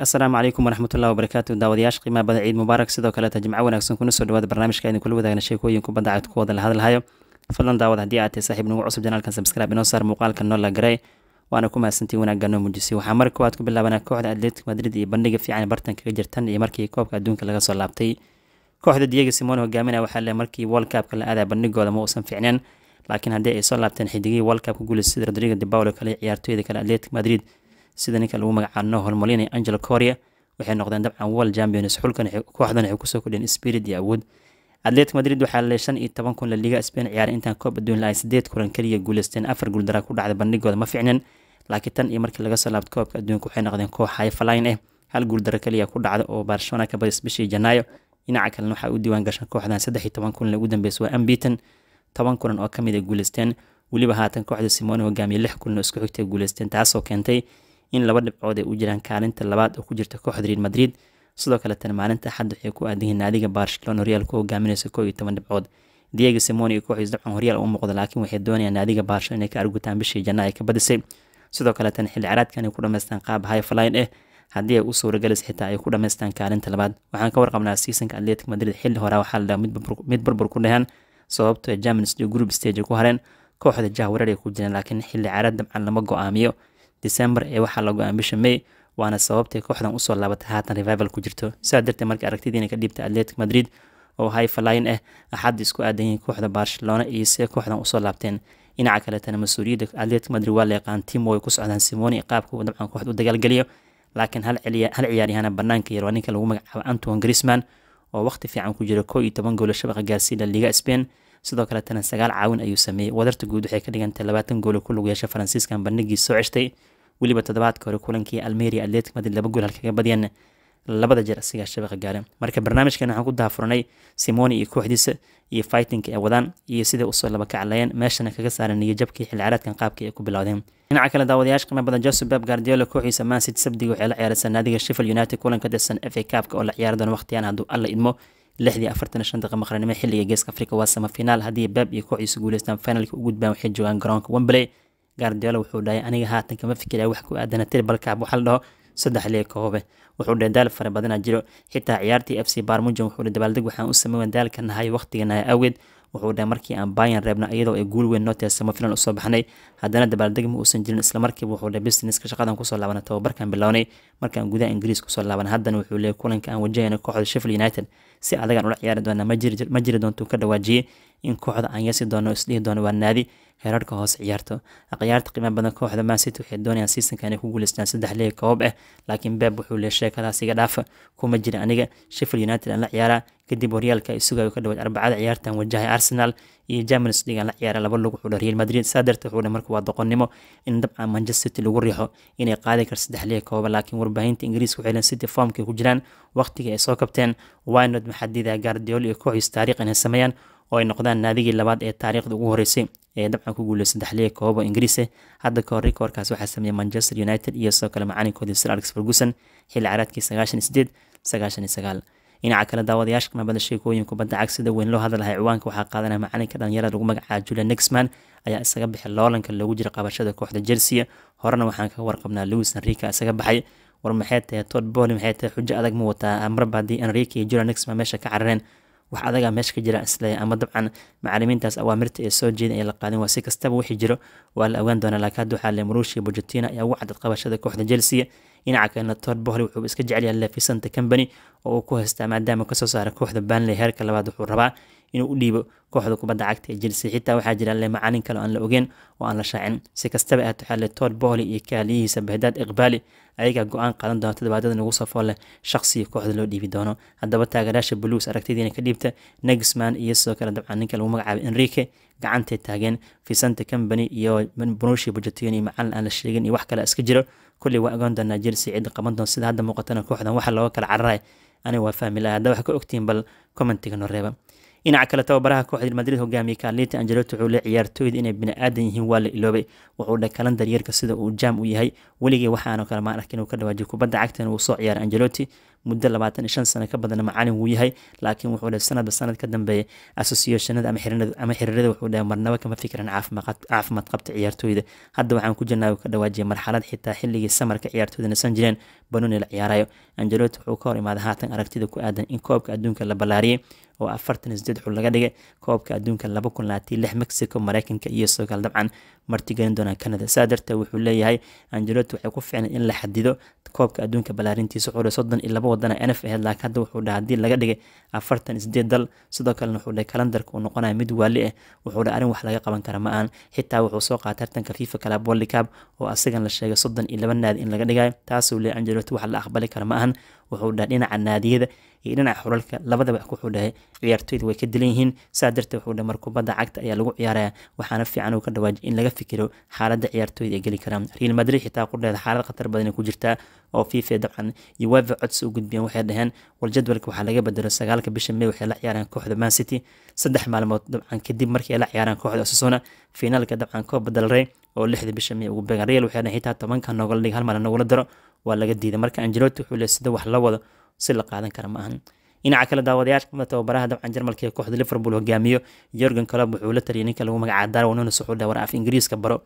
asalaamu calaykum waraxmatullahi wabarakaatu daawadayaasha qiimaha bada ciid mubaarak sidoo kaleeta jimco wanaagsan kuna soo dhawaada barnaamijka aynu kula wadaagna sheekooyin kubadda cagta ku wada la hadalhayo fadlan daawad haddii aad tahay saaxiib nagu cusub janaalkan sabscribe inoo saar muuqaalka noola garay waana ku mahadsantiin wanaagga noo muujisay waxaa marka koowaad ku bilaabanaa kooxda atletic madrid iyo bandhiga fiican bartan kaga jirtan iyo markii koobka adduunka laga soo laabtay kooxda diego simone hogaaminaya waxaa le markii world cupka la aadaa bandhigooda ma uusan fiicneen laakiin haddii ay soo laabteen xidigihii world cupka guulis sida rodrigo de paulo kale ciyaartooyda kale atletic madrid sida ninka lagu magacaano hormalinay angelo coria waxay noqdeen dabcan world champions xulkan kooxdan waxay kusoo kordhiyeen spirit iyo awood atletic madrid waxaa leey shan iyo toban kun la liga spain ciyaaray intaan koob adduun ay ah, sideed kulan keliya guuleysteen afar guuldara ku dhacda bandhigooda ma fiicnin laakiin tan iyo markii laga soo laabto koobka adduunka waxay noqdeen koox hayfalayn ah eh. hal guuldaro keliya ku dhacda oo barcelona ka badis bishii janaayo dhinaca kalena waxaa u diiwaan gashan kooxdan saddex iyo toban kulan ugu dambeysay waa ambiton toban kulan oo kamid a ah guuleysteen weliba haatan kooxda simone hogaamiye lix kulan oo isku xigtay guuleysteen taasoo keentay in laba dhibcood ay u jiraan kaalinta labaad oo ku jirta kooxda real madrid sidoo kaletana maalinta axad waxay ku aadayihiin naadiga barcelona horyaal ku hogaaminaysa koo iyo toban dhibcood diego simoni iyo kooxdiis dabcan horyaal u muuqda laakiin waxay doonayaan naadiga barcelona inay ka argutaan bishii janna ka badisay sidoo kaletana xilli caraadkan ay ku dhamaystaan qaab highfline eh haddii ay u suuragelis xitaa ay ku dhamaystaan kaalinta labaad waxaan ka warqabnaa siisanka atletic madrid xilli horaa waxaa la dhahaa mid burbur ku dhahaan sababto ee ah germans iyo group stage ku hareen kooxda jahwareer ay ku jireen laakiin xilli caraad dabcan lama go-aamiyo december ee waxaa la go-aan bisha may waana sababtay kooxdan usoo laabatay haatan revival ku jirto sidaa darteed markii aragtidiina ka dhiibtay atletic madrid oo hayfalayn ah axad isku aadanyay kooxda barcelona iyo see kooxdan usoo laabteen dhinaca kaleetana mas-uuliyadda atletic madrid waa la yaqaan tim way ku socdaan simoni qaabka dabcan kooxda u dagaalgeliyo laakiin hal ciyaaryahaana banaanka waa ninka lagu magacaabo anton grisman oo waqti fiican ku jira koo iyo toban goolo shabaqa gaarsiina liiga spain sidoo kaletana sagaal caawin ayuu sameeyey wadarta guud waxay ka dhigantay labaatan goolo ku lagu yeesha faransiiskan bandhigii soo ceshtay weliba toddobaadka hore kulankii almeria atletic madrid laba gool halkaga badiyeen labada jeer asigaa shabaqa gaareen marka barnaamijkan waxaan ku dahafuranay simoni iyo kooxdiisa iyo fightinka ay wadaan iyo siday usoo labakaclayeen meeshana kaga saaran niyajabkii xilciyaareedkan qaabka ay ku bilowdeen dhinaca kale daawadayaasha qiima josep beb guardiola kooxiisa mansit sabdiga waxay la ciyaaraysaa naadiga sheffield united kulan ka f a kaabka oo la ciyaari doono waqtiyan hadduu alla idmo lixdii afartan shanta qamarnimo xilliga geeska afrika waa sama haddii beb iyo kooxdiisa guuleystaan finalka u gudbaan waxay joogaan garoonka wembley guardiola wuxuu dhahay aniga haatan kama fikiraya wax ku aadana tirbalkaab waxaa la dhaho saddex liig ka wuxuu dhee daal fara badana jiro xitaa ciyaartii f c barmujan wuxuu dabaaldeg waxaan u sameyn daalka nahay waqtiganahay awgeed wuxuu dheh markii aan bayan reebna iyadoo ay guul weyn noo teersamo usoo baxnay haddana dabaaldeg ma uusan jirin islamarkiiba wuxuu dheh businesska shaqadan kusoo laabana tababarkan bilownay markaan gudaha ingiriis kusoo laabana haddana wuxuu leeyay kulanka aan wajahayna kooxda sheffield united si adagaan ula ciyaari doona ma jiri doontuu ka dhawaajiyey in kooxda aan yeesi doono isdhihi doono waa naadi heerarka hoose ciyaarto ciyaarta qiimaha badan kooxda mancity waxay doonayaan seasonka inay ku guuleystaan saddex leeg koob ah laakiin beeb wuxuu leeya sheekadaas iga dhaafa kuma jira aniga sheffield united aan la ciyaaraa kadib horyaalka ay ka dhawaad arbacada ciyaartan wajahay arsenal iyo champions league aan la ciyaara laba lug wuxuu real madrid saa darteed wuxuu dha marka waa doqonnimo in dabcan manchester city lagu riixo inay qaadi kar saddex liga kooba laakiin warbaahinta ingiriiska waxay leen city formkay ku jiraan waqtiga ay soo kabteen wynod maxadiida gaardiol iyo kooxdiis taariikh inay sameeyaan oo ay noqdaan naadigii labaad ee taariikhda ugu horeysay ee dabcan ku guuleystay daxliga koobo ingiriisa hadda kahor rikoorkaas waxaa sameeyay manchester united iyo sidoo kale macalinkoodii sir alex ferguson xilli caraadkii sagaashan iyo sagaashan iyo sagaal dhinaca kale daawadayaasha kamabada sheekooyin kubadda cag sida weyn loo hadlahay ciwaanka waxaa qaadanaya macalinka dhalinyarada lagu magacaaba julia nexman ayaa isaga baxay loolanka loogu jira qabashada kooxda jersea horena waxaan kaga warqabnaa lewis enrica isaga baxay war maxay tahay tod maxay tahay xujo adag ma wataa marba haddii enrica iyo julia nexman meesha ka carareen wax adagaa meesha ka jira isleeya ama dabcan macalimiintaas awaamirta ee soo jeeda ay la qaadin waa si kastaba wixii jiro waa la ogaan doonaa laakiin hadda waxaa le maruushia bojetina ayaa ugu cadad qabashada kooxda chelsea dhinaca kalena todd bohly wuxuu iska jecelyahay lefisanta combany oo uu ku haystaa maadaama kasoo saara kooxda banley heerka labaad wuxuu rabaa inuu u dhiibo kooxda kubadda cagta ee chelsea xitaa waxaa jira leemacaanin kale aan la ogeyn oo aan la shaacin si kastaba ahaato xalle tood bohli iyo kaaliyihiisa bahdaad iqbaali ayagaa go-aan qaadan doona todobaadyada ugu safoole shaqsiga kooxda loo dhiibi doono haddaba taageeraasha buluus aragtidiina ka dhiibta negsman iyo sidoo kale dabcan ninka lagu magacaabay enrique gacantay taageen visante combany iyo bonushi bajetin iyo macalin aan la sheegin iyo wax kale iska jiro kulley waa ogaan doonaa chelsea cidda qaban doon sida hadda muuqatana kooxdan waxa looga kala cararay aniga waa fahmi laha haddaa wax ka ogtihiin bal commentiga no dhinaca kale tababaraha kooxda madrid hogaamiye kaalita angeloto wuxuu le ciyaartooyda inay bini-aadan yihiin waa la iloobay wuxuu kalan daryeerka sida uu jaam u yahay weligii waxaanoo kale maan arkin uu ka dhawaajiyo kubadda cagtan uu soo ciyaaray angeloti muddo labaatan shan sano ka badanna macalin wuu yahay laakiin wuxuu leh sanadba sanad dambeeya associationada ama xiriirada wuxuu dhahay marnaba kama fikran caafimaad qabta ciyaartooyda hadda waxaan ku jirnaa ka dhawaajiyay marxalad xitaa xilligii samarka ciyaartooyda nasan jireen banoni la ciyaarayo angelot wuxuu ka hor imaaday haatan aragtida ku aadan in koobka adduunka la ballaariyay oo afartan sideed xul laga dhigay koobka adduunka laba kun laati lix mexico mareykanka iyo sagaal dabcan martigelin doonaa canada saa darteed wuxuu leeyahay angelot waxay ku ficnay in la xadido koobka adduunka ballaarintiisa wuxuu soddon iyo labo wadana nf ahayd laakiin hadda wuxuu dhahay haddii laga dhigay afartan sideed dal sidoo kalena wuxuu dhahay kalandarka uu noqonaya mid waali ah eh, wuxuu dhahay arrin wax laga qaban kara ma aan xitaa wuxuu soo qaatay tartanka fifa kalaboli cab oo asigan la sheegay soddon iyo laba naadi in laga dhigayo taasuu leey anjelooti wax la aqbali kara ma ahan wuxuu dhahay dhinaca naadiyada iyo dhinaca xulalka labadaba wuxuu ciyaartoyda way ka dilan yihiin saa darteed wuxuu dhahay mar cagta ayaa lagu ciyaaraya waxaana fiican uu ka dhawaaji in laga fikiro xaaladda ciyaartoyda ay geli karaan real madrid xitaa ku xaalad khatar badan ku jirtaa oo fifa dabcan uwefa codsi u gudbiyeen waxay dhaheen war waxaa laga bedelo sagaalka bisha may waxay la ciyaaraan kooxda man city saddex maalmood dabcan kadib markii ay la ciyaaraan kooxda osasona finaalka dabcan kooba dalrey oo lixda bisha may ugu beegaan real waxay dhaheen xitaa tobanka nogala dhig hal maal nogala daro waa laga diiday marka angelotti wuxuu leey sida wax la wado si la qaadan kara maahan dhinaca kale daawadayaasha tababaraha dabcan jarmalka ee kooxda liverpool hogaamiyo jorgen colob wuxuu la tariyay ninka lagu magaca darwin wuxuu dhahay war af ingiriiska baro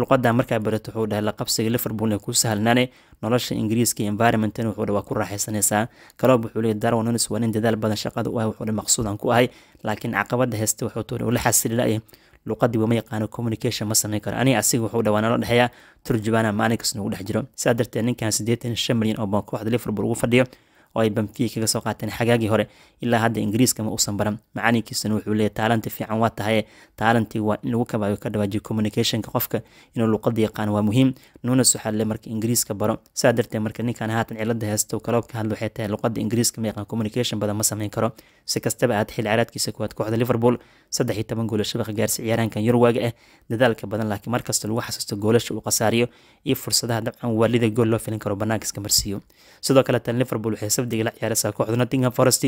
luqada markaa barato wuxuu dhahay la liverpool ee ku sahlanane nolosha ingiriiska environmentan wuxuu dhahay waa ku raaxaysanaysaa colob wuxuu leeyahy darwin waa nin dadaal badan shaqada u ah wuxuu dhahay maqsuudan ku ahay laakiin caqabada heysta wuxuu tuuray ula xasililaya eh. luqadii wama yaqaano communication ma samayn karo aniga asiga wuxuu dhawaa nala dhexeeyaa turjubana maalin kasna dhex jiro sidaa darteed ninkan siddeetan shan milyan oo baan kooxda liverpool ugu fadhiyo oo ay bamfiya kaga soo qaateen xagaagii hore ilaa hadda ingiriiskama uusan baran macalinkiisuna wuxuu leeyahy taalanti fiican waa tahaye taalantii waa in lagu kabaayo ka dhawaajiyo communicationka qofka inuu luqada yaqaan waa muhiim nunas waxaa le marka ingiriiska baro saa darteed marka ninkan haatan cilada heysto kaloo ka hadlo waxay tahay luqada ingiriiska ma yaqaan communication badan ma sameyn karo si kastaba aad xil caraadkiisa kuwaad kooxda liverpool saddex iyo toban goola shabaq gaarsi ciyaaraankan yurwaaga ah eh, dadaalka badan laakiin markasta lagu xasuusto goolasha uu khasaariyo iyo fursadaha dabcan waalida gool loo filin karo banaanka iska marsiiyo sidoo kale tan liverpool waxay shabdiga la ciyaara kooxduna dingham forest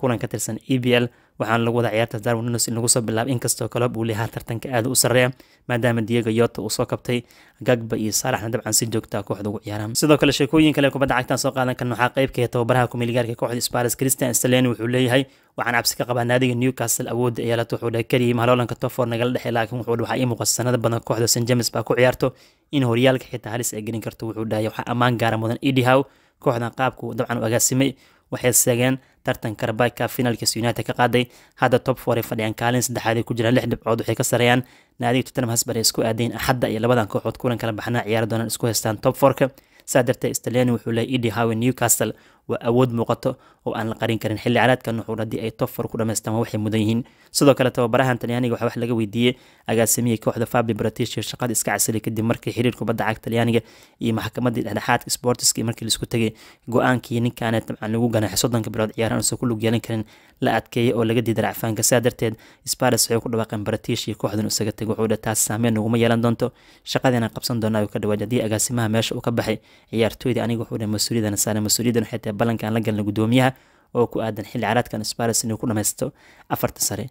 kulan ka tirsan e b l waxaana lagu wada ciyaarta darwin nunes inagu soo bilaabay inkastoo kalob uu leeyahaa tartanka aada u sarreeya maadaama diego yota uu soo kabtay gagba iyo saalaxna dabcan si joogtaa ah kooxda ugu ciyaaraan sidoo kale sheekooyin kale kubadda cagtaan soo qaadan karna waxaa qaybka tababaraha kumeeligaarka kooxda sparis christian stalen wuxuu leeyahay waxaan cabsi ka qabaa naadiga newcastle awoodda ayaa la tuxuudha kaliyay mahaloolanka tofor nagala dhexe laakiin wuxuu waxaa ii muuqata sanada badan kooxda st james baa ku ciyaarto in horyaalka xitaa halis ay gelin karto wuxuu dhahay waxaa ammaan gaara mudan idihow kooxdan qaabku dabcan u agaasimay waxay seegeen tartanka rabaka finaalkiis united ka qaaday hadda top four ay fadhiyaan kaalin saddexaad ay ku jiraan lix dhibcood waxay ka sareeyaan naadiga tottenham hotspur ay isku aadeen axadda iyo labadan kooxood kulan kala baxnaa ciyaari doonaan isku haystaan top four-ka saa darteed staleni wuxuu leeyay edi hawe newcastle waa awood muuqato oo aan la qarin karin xilli caraadka nuxuur haddii ay top far ku dhammaystaan waxay mudan yihiin sidoo kale tababarahan talyaaniga waxaa wax laga weydiiyey agaasimiya kooxda fabli bratisha shaqada iska casili kadib markii xiriir kubadda cagta talyaaniga iyo maxkamadii dhexdhexaadka sportiska markii laisku tegay go-aankii ninkaana dabcan lagu ganaaxay soddonka bilood ciyaaraan uusan ku lug yeelan karin la adkeeyay oo laga diiday racfaanka sidaa darteed sparis waxay ku dhawaaqeen bratish iyo kooxdan isaga tegay wuxuu dhahay taas saameyn naguma yeelan doonto shaqadiina qabsan doonaa ayuu ka dhawaajay haddii agaasimaha meesha uu ka baxay ciyaartooydii aniga wuxuu dhahay mas-uuliyadan saaray mas-uuliyadan xetaa ee aan la galna gudoomiyaha oo ku aadan xilli caraadkan spares inuu ku dhamaysto afarta sare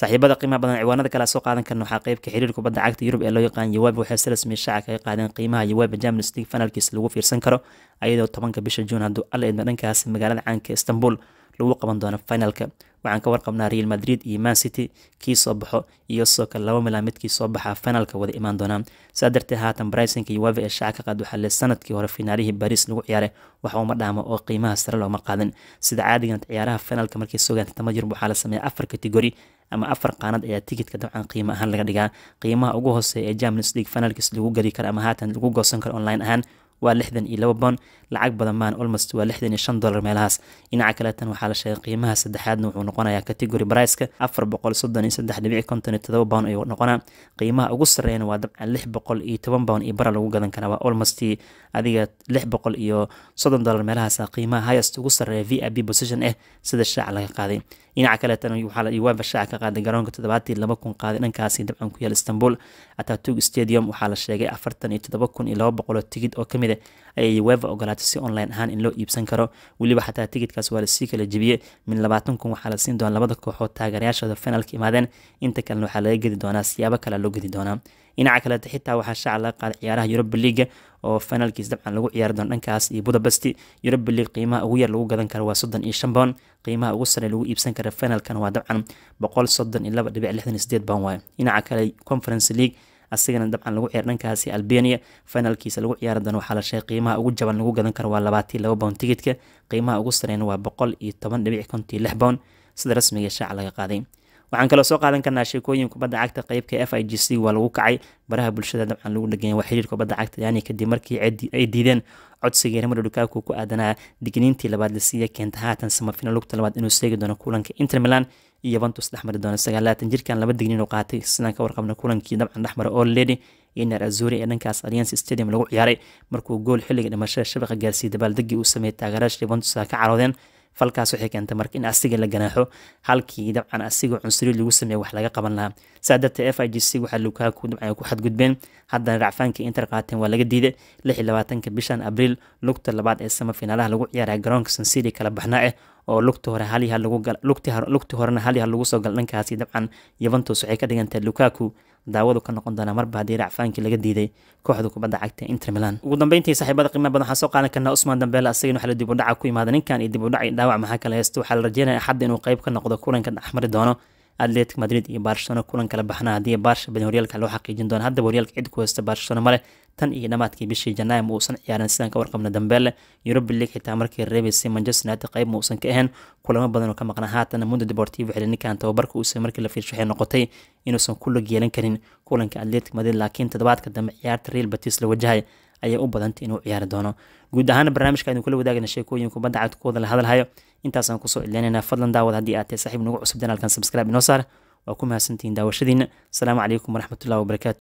saaxiibada qiimaha badan ciwaanada kale soo qaadan karna waxaa qeybka xiriir kubadda cagta yurub ee loo yaqaan yaweb waxay si rasmiya shaaca kaga qaadeen qiimaha yaweba james league fanalkiisa lagu fiirsan karo ayadoo tobanka bisha juun hadduu alla idma dhankaasi magaalada caanka istanbul lagu qaban doono finalka waxaan ka warqabnaa real madrid iyo man city kii soo baxo iyo soka laba milaamidkii soo baxa finalka wada imaan doonaan sidaa darteed haatan brysonka iyo wavi ee shaaca ka qaad waxaa le sanadkii hore finaalihii bariis lagu ciyaaray waxa uma dhaamo oo qiimaha sare looma qaadin sida caadigan ciyaaraha finalka markay sugaan tamajir waxaa la sameeya afar kategori ama afar qaanad ayaa tigidka dabcan qiimo ahaan laga dhigaa qiimaha ugu hooseeya ee jamans league finalkiis lagu geli karo ama haatan lagu goosan karo online ahaan waa lixdan iyo laba bond lacag badan maan olmost waa lixdan iyo shan dollar meelahaas dhinaca kale waxaa la sheegay qiimaha saddexaadna wuxuu noqonayaa category briceka afar boqol soddon iyo saddex dhibic konton iyo todoba bound ayuu noqonaa qiimaha ugu sarreeyana waa dabcan lix boqol iyo toban bound iyo bara lagu gadan karaa waa olmost adiga lix boqol iyo soddon dollar meelahaas qiimaha highest ugu sarreeya v i b position eh sida shaaca laga qaaday dhinaca kale tan UEFA shaaca ka qaaday garoonka toddobaatii laba kun qaaday dhankaasi dabcan ku yaal Istanbul Atatürk Stadium waxaa la sheegay afartan iyo todoba kun iyo laba boqol oo tigid oo kamid ah sare ayay wefa ogolaatay si online ahaan in loo iibsan karo weliba xataa tigidkaas waa lasii kala jebiyey min labaatan kun waxaa la siin doona labada kooxood taageerayaashooda finalka imaadeen inta kalena waxaa laga gedi doonaa siyaabo kalea loo gedi doonaa dhinaca kaleeta xitaa waxaa shaaca laga qaaday ciyaaraha yuroba liiga oo finalkiis dabcan lagu ciyaari doono dhankaas iyo budabasti yuroba liig qiimaha ugu yar lagu gadan karo waa soddon iyo shan boon qiimaha ugu sarey lagu iibsan kara finalkan waa dabcan boqol soddon iyo laba dhibic lixdan sideed boon waayo dhinaca kale conference league asigana dabcan lagu ciyaar dhankaasi albania finalkiisa lagu ciyaari doono waxaa la sheegay qiimaha ugu jaban lagu gadan karo waa labaatii laba bound tigidka qiimaha ugu sareyna waa boqol iyo toban dhibic kontii lix bound sida rasmiga shaaca laga qaaday waxaan kaloo soo qaadan karnaa sheekooyin kubadda cagta qeybka f i g c waa lagu kacay baraha bulshada dabcan lagu dheganya waa xiriir kubadda cagta yaani kadib markii ay diideen codsigii ramado dukaku ku aadanaa digniintii labaad la siiya keenta haatan samafina lugta labaad inuu seegi doono kulanka inter milan yuventus dhexmari doona sagaalaatan jirkan laba dignin u qaatay sidaan ka warqabna kulankii dabcan dhexmara oo ledi iyo naar azuri ee dhankaas allianc stadium lagu ciyaaray markuu gool xilliga dhimashada shabaqa gaarsiiyey dabaaldegii uu sameeyey taageeraasha yuventus ka caroodeen falkaas waxay keentay marka in asiga la ganaaxo halkii dabcan asigoo cunsuri lagu sameeya wax laga qaban lahaa saa dartee f i g c waxaa lukaaku dabcan ay ku xadgudbeen haddana racfaankii inter qaateen waa laga diiday lix iyo labaatanka bishan abriil lugta labaad ee samafiinaalaha lagu ciyaaraya garoonka sansili kala baxnaa ah oo lugta hore halyaha lagu lugti horena halyaha lagu soo gala dhankaasi dabcan yuventus waxay ka dhigantay lukaku daawadu ka noqon doonaa marba haddii racfaankii laga diiday kooxda kubadda cagta inter milan ugu dambeyntii saaxiibada qiimaha badan waxaan soo qaadan karnaa usmaan dambeele asaginu xala dib dhaca ku yimaada ninkan iyo dib udhac iyo dhaawac maxaa kala haysta waxaa la rajeynaya axadda inuu qeyb ka noqdo kulanka axmari doono atletic madrid iyo barcelona kulan kala baxna haddii barsha badan horyaalka loo xaqiijin doona haddaba horyaalka cid ku haysta barcelona male tan iyo dhamaadkii bishii janaayo ma uusan ciyaaran sidaan ka warqabna dambeele europe league xitaa markii reebaysay manchester united qayb ma uusan ka ahayn kulamo badan oo ka maqna haatan mundo deportivo xilininkan tababarka uusan markii la fiirsho waxay noqotay inuusan ku yeelan karin kulanka atletic madrid laakiin toddobaadka dambe ciyaarta real batis la wajahay ayaa u badantay inuu ciyaari doono guud ahaan barnaamijka aynu kula wadaagana sheekooyin kubadda cagta la hadalhayo intaasaan kusoo ilaaninaa fadlan daawad haddii aad tahay saaxiib nagu cusub danaalkan subscribe inoo saar waa ku mahadsantihiin daawashadiina asalaamu calaykum waraxmatullahi wabarakaatu